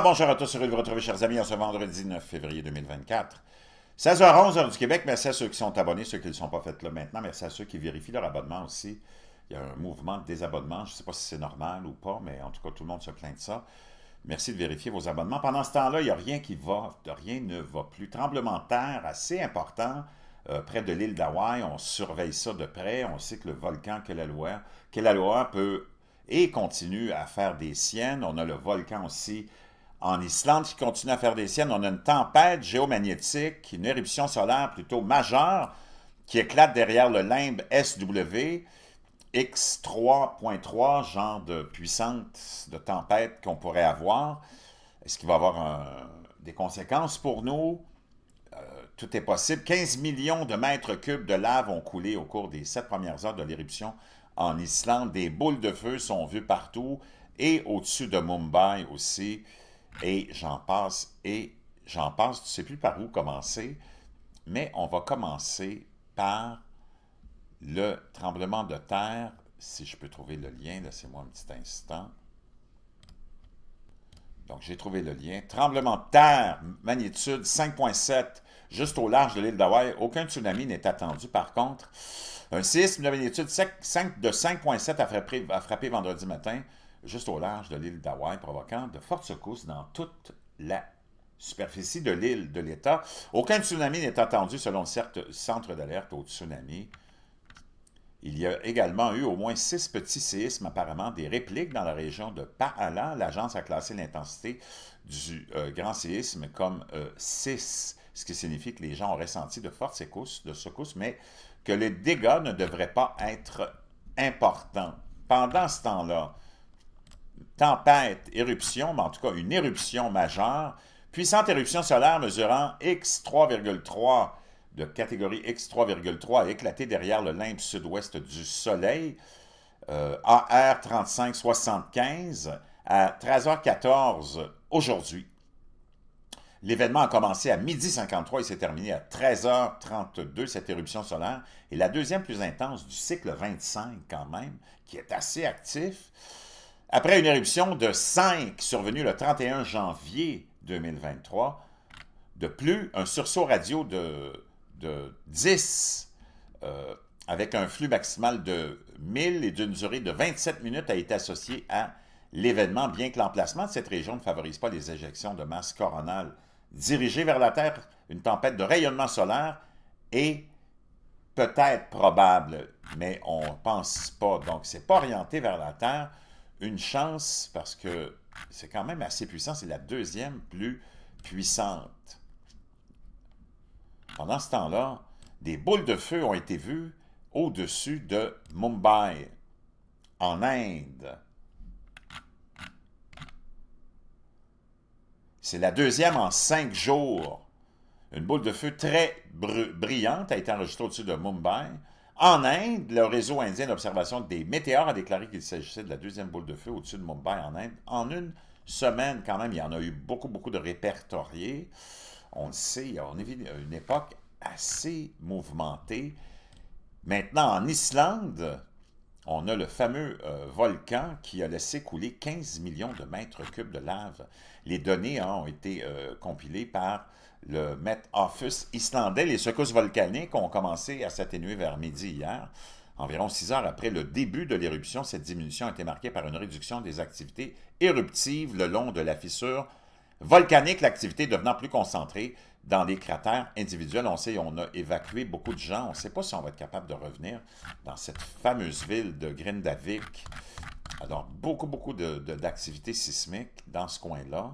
bonjour à tous, heureux de vous retrouver, chers amis, en ce vendredi 9 février 2024. 16h11, heure du Québec. Merci à ceux qui sont abonnés, ceux qui ne sont pas faits là maintenant. Merci à ceux qui vérifient leur abonnement aussi. Il y a un mouvement de désabonnement. Je ne sais pas si c'est normal ou pas, mais en tout cas, tout le monde se plaint de ça. Merci de vérifier vos abonnements. Pendant ce temps-là, il n'y a rien qui va, rien ne va plus. Tremblement de terre assez important euh, près de l'île d'Hawaï. On surveille ça de près. On sait que le volcan la Kelaloa peut et continue à faire des siennes. On a le volcan aussi en Islande, qui continue à faire des siennes, on a une tempête géomagnétique, une éruption solaire plutôt majeure, qui éclate derrière le limbe SW, X3.3, genre de puissante de tempête qu'on pourrait avoir. Est-ce qu'il va avoir euh, des conséquences pour nous? Euh, tout est possible. 15 millions de mètres cubes de lave ont coulé au cours des sept premières heures de l'éruption en Islande. Des boules de feu sont vues partout et au-dessus de Mumbai aussi. Et j'en passe, et j'en passe, tu sais plus par où commencer, mais on va commencer par le tremblement de terre. Si je peux trouver le lien, laissez-moi un petit instant. Donc, j'ai trouvé le lien. Tremblement de terre, magnitude 5.7, juste au large de l'île d'Hawaï. Aucun tsunami n'est attendu, par contre. Un séisme de magnitude de 5.7 a a frappé vendredi matin juste au large de l'île d'Hawaï, provoquant de fortes secousses dans toute la superficie de l'île de l'État. Aucun tsunami n'est attendu selon certains centres d'alerte au tsunami. Il y a également eu au moins six petits séismes, apparemment des répliques dans la région de Pa'ala. L'agence a classé l'intensité du euh, grand séisme comme 6, euh, ce qui signifie que les gens ont ressenti de fortes secousses, de secousses, mais que les dégâts ne devraient pas être importants. Pendant ce temps-là, tempête, éruption, mais en tout cas une éruption majeure, puissante éruption solaire mesurant X3,3 de catégorie X3,3 a éclaté derrière le limbe sud-ouest du Soleil, euh, AR 3575, à 13h14 aujourd'hui. L'événement a commencé à 12h53 et s'est terminé à 13h32, cette éruption solaire, et la deuxième plus intense du cycle 25 quand même, qui est assez actif. Après une éruption de 5 survenue le 31 janvier 2023, de plus, un sursaut radio de, 10 euh, avec un flux maximal de 1000 et d'une durée de 27 minutes a été associé à l'événement, bien que l'emplacement de cette région ne favorise pas les éjections de masse coronale dirigées vers la Terre, une tempête de rayonnement solaire est peut-être probable, mais on ne pense pas. Donc, ce n'est pas orienté vers la Terre une chance parce que c'est quand même assez puissant. C'est la deuxième plus puissante. Pendant ce temps-là, des boules de feu ont été vues au-dessus de Mumbai, en Inde. C'est la deuxième en cinq jours. Une boule de feu très brillante a été enregistrée au-dessus de Mumbai. En Inde, le réseau indien d'observation des météores a déclaré qu'il s'agissait de la deuxième boule de feu au-dessus de Mumbai en Inde. En une semaine, quand même, il y en a eu beaucoup, beaucoup de répertoriés. On le sait, on est une époque assez mouvementée. Maintenant, en Islande, on a le fameux euh, volcan qui a laissé couler 15 millions de mètres cubes de lave. Les données hein, ont été euh, compilées par le Met Office islandais. Les secousses volcaniques ont commencé à s'atténuer vers midi hier. Environ six heures après le début de l'éruption, cette diminution a été marquée par une réduction des activités éruptives le long de la fissure volcanique, l'activité devenant plus concentrée dans les cratères individuels. On sait, on a évacué beaucoup de gens. On ne sait pas si on va être capable de revenir dans cette fameuse ville de Grindavik. Alors, beaucoup, beaucoup d'activités sismiques dans ce coin-là.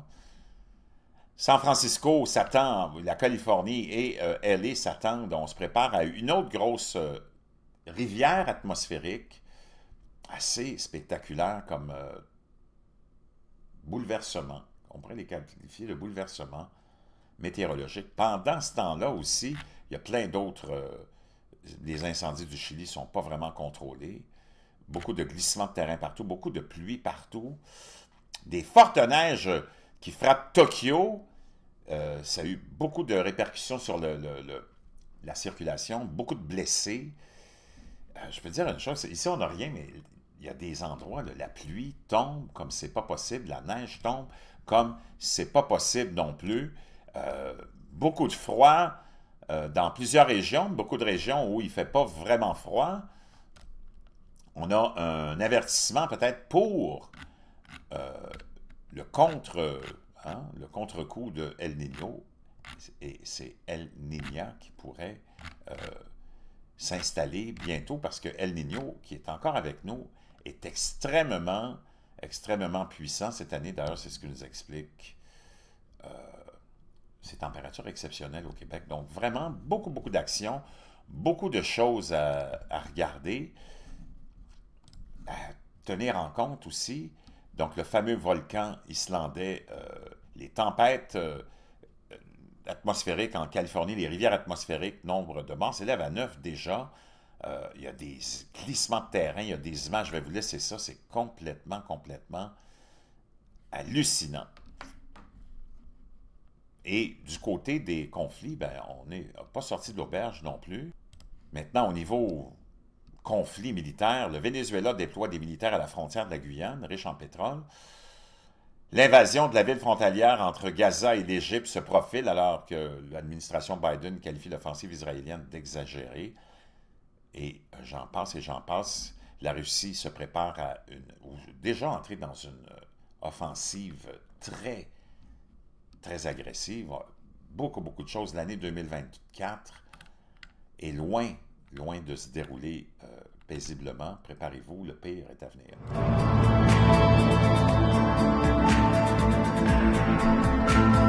San Francisco s'attend, la Californie et euh, LA s'attendent. On se prépare à une autre grosse euh, rivière atmosphérique assez spectaculaire comme euh, bouleversement. On pourrait les qualifier de bouleversement météorologique. Pendant ce temps-là aussi, il y a plein d'autres... les incendies du Chili ne sont pas vraiment contrôlés. Beaucoup de glissements de terrain partout, beaucoup de pluie partout. Des fortes neiges qui frappe Tokyo, euh, ça a eu beaucoup de répercussions sur la circulation, beaucoup de blessés. Euh, je peux dire une chose, ici on n'a rien, mais il y a des endroits, la pluie tombe comme c'est pas possible, la neige tombe comme c'est pas possible non plus. Euh, beaucoup de froid dans plusieurs régions, beaucoup de régions où il ne fait pas vraiment froid. On a un avertissement peut-être pour le contre, euh, hein, coup de El Nino, et c'est El Niña qui pourrait euh, s'installer bientôt parce que El Niño, qui est encore avec nous, est extrêmement, extrêmement puissant cette année. D'ailleurs, c'est ce que nous explique ces euh, températures exceptionnelles au Québec. Donc, vraiment, beaucoup, beaucoup d'actions, beaucoup de choses à, à regarder, à tenir en compte aussi donc le fameux volcan islandais, euh, les tempêtes euh, atmosphériques en Californie, les rivières atmosphériques, nombre de morts s'élève à neuf déjà. Euh, il y a des glissements de terrain, il y a des images, je vais vous laisser ça, c'est complètement, complètement hallucinant. Et du côté des conflits, ben, on n'est pas sorti de l'auberge non plus. Maintenant, au niveau conflit militaire. Le Venezuela déploie des militaires à la frontière de la Guyane, riche en pétrole. L'invasion de la ville frontalière entre Gaza et l'Égypte se profile alors que l'administration Biden qualifie l'offensive israélienne d'exagérée. Et euh, j'en passe et j'en passe. La Russie se prépare à une, ou déjà entrée dans une euh, offensive très, très agressive. Beaucoup, beaucoup de choses. L'année 2024 est loin loin de se dérouler euh, paisiblement, préparez-vous, le pire est à venir.